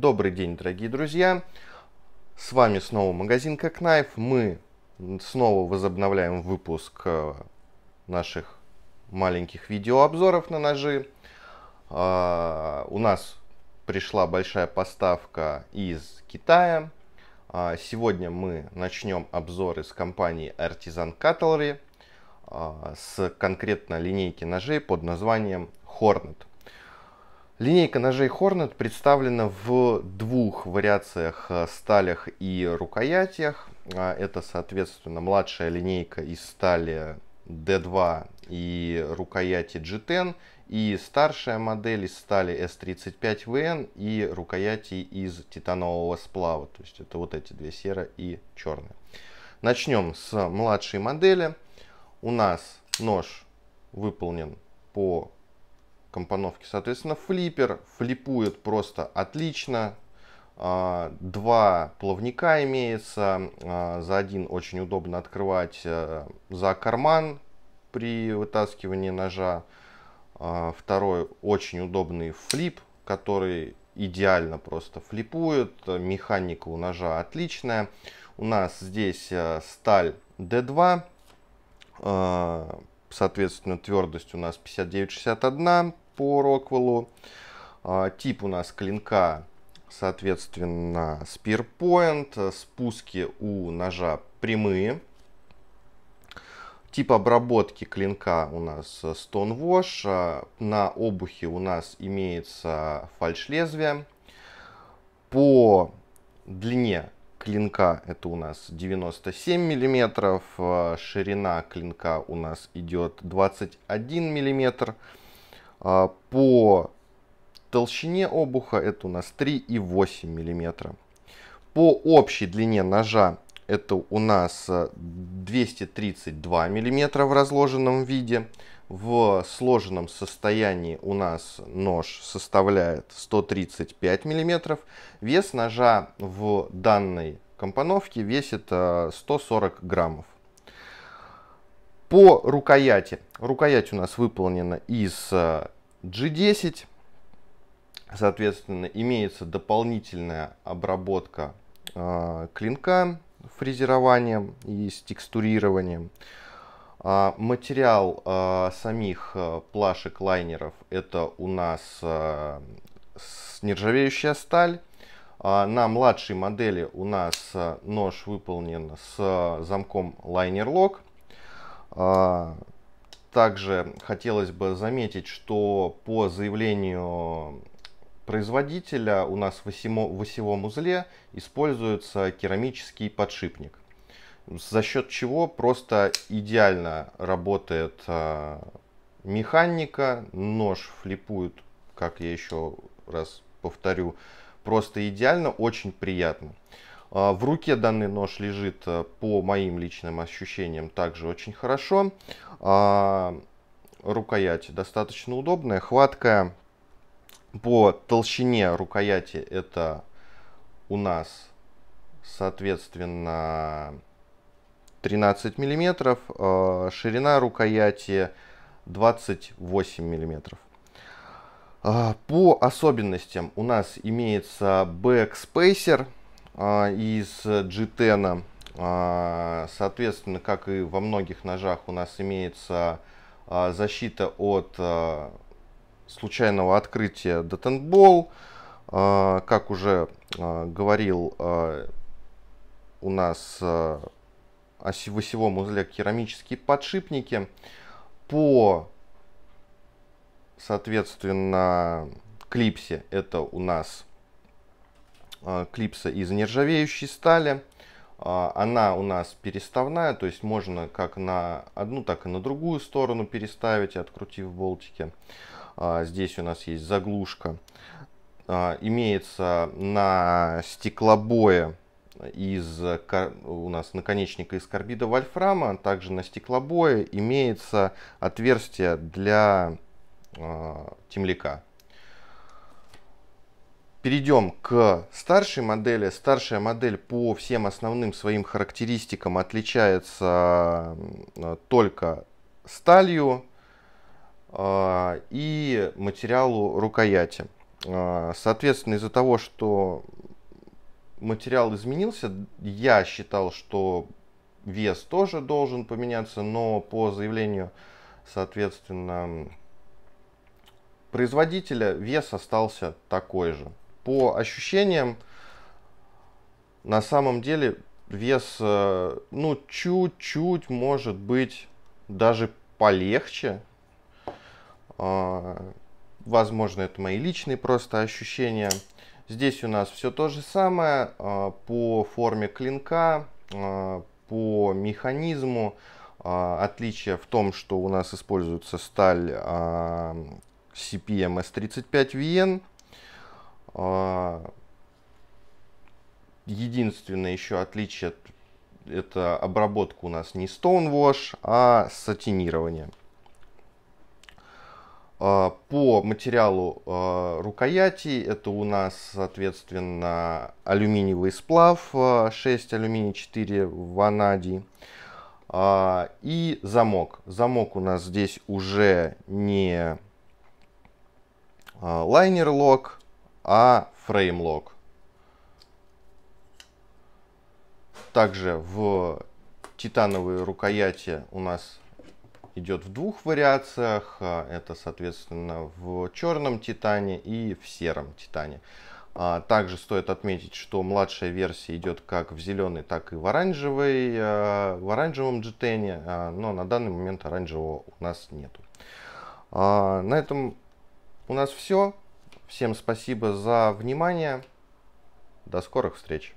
Добрый день, дорогие друзья! С вами снова магазин Как Найф. Мы снова возобновляем выпуск э, наших маленьких видеообзоров на ножи. А, у нас пришла большая поставка из Китая. А, сегодня мы начнем обзоры с компании Artisan Cutlery а, с конкретно линейки ножей под названием Hornet. Линейка ножей Hornet представлена в двух вариациях э, сталях и рукоятях. А, это, соответственно, младшая линейка из стали D2 и рукояти G10 и старшая модель из стали S35VN и рукояти из титанового сплава. То есть это вот эти две серые и черные. Начнем с младшей модели. У нас нож выполнен по компоновки. Соответственно, флиппер флипует просто отлично. А, два плавника имеется. А, за один очень удобно открывать э, за карман при вытаскивании ножа. А, второй очень удобный флип, который идеально просто флипует. Механика у ножа отличная. У нас здесь э, сталь D2. Соответственно, твердость у нас 59,61 по Роквеллу. А, тип у нас клинка, соответственно, спирпоинт. Спуски у ножа прямые. Тип обработки клинка у нас Stonewash. А, на обухе у нас имеется фальшлезвие По длине клинка это у нас 97 миллиметров. А, ширина клинка у нас идет 21 миллиметр. А, по толщине обуха это у нас 3,8 мм. По общей длине ножа это у нас 232 э, мм в разложенном виде. В сложенном состоянии у нас нож составляет 135 мм. Вес ножа в данной компоновке весит 140 э, граммов. По рукояти. Рукоять у нас выполнена из G10. Э, Соответственно, имеется дополнительная обработка э, клинка фрезерованием и с текстурированием. А, материал а, самих э, плашек лайнеров это у нас нержавеющая сталь. А, на младшей модели у нас нож выполнен с замком Liner Lock. А, также хотелось бы заметить, что по заявлению производителя у нас в осевом узле используется керамический подшипник, за счет чего просто идеально работает а, механика, нож флипует, как я еще раз повторю, просто идеально, очень приятно. А, в руке данный нож лежит, э, по моим личным ощущениям, также очень хорошо. А, рукоять достаточно удобная, хваткая. По толщине рукояти это у нас, соответственно, 13 миллиметров. А, ширина рукояти 28 миллиметров. По особенностям у нас имеется бэкспейсер – а, из g а, Соответственно, как и во многих ножах, у нас имеется а, защита от случайного открытия детентбол. Как уже говорил, у нас оси в осевом узле керамические подшипники. По, соответственно, клипсе это у нас а, клипса из нержавеющей стали. А, она у нас переставная, то есть можно как на одну, так и на другую сторону переставить, открутив болтики. А, здесь у нас есть заглушка. Имеется на стеклобое из у нас наконечника из карбида вольфрама, также на стеклобое имеется отверстие для темляка. Перейдем к старшей модели. Старшая модель по всем основным своим характеристикам отличается только сталью а, и материалу рукояти. А, соответственно, из-за того, что материал изменился, я считал, что вес тоже должен поменяться, но по заявлению, соответственно, производителя вес остался такой же по ощущениям, на самом деле вес, э, ну, чуть-чуть, может быть, даже полегче. А, возможно, это мои личные просто ощущения. Здесь у нас все то же самое а, по форме клинка, а, по механизму. Отличие в том, что у нас используется сталь CPMS35VN а, единственное еще отличие это обработка у нас не Stonewash, а сатинирование. А, по материалу а, рукояти это у нас, соответственно, алюминиевый сплав 6 алюминий 4 ванадий. И замок. Замок у нас здесь уже не лайнер лок, а фреймлог. Также в титановые рукояти у нас идет в двух вариациях. А, это, соответственно, в черном титане и в сером титане. А, также стоит отметить, что младшая версия идет как в зеленый так и в, оранжевый а, в оранжевом GTN, но на данный момент оранжевого у нас нету. На этом у нас все. Всем спасибо за внимание. До скорых встреч.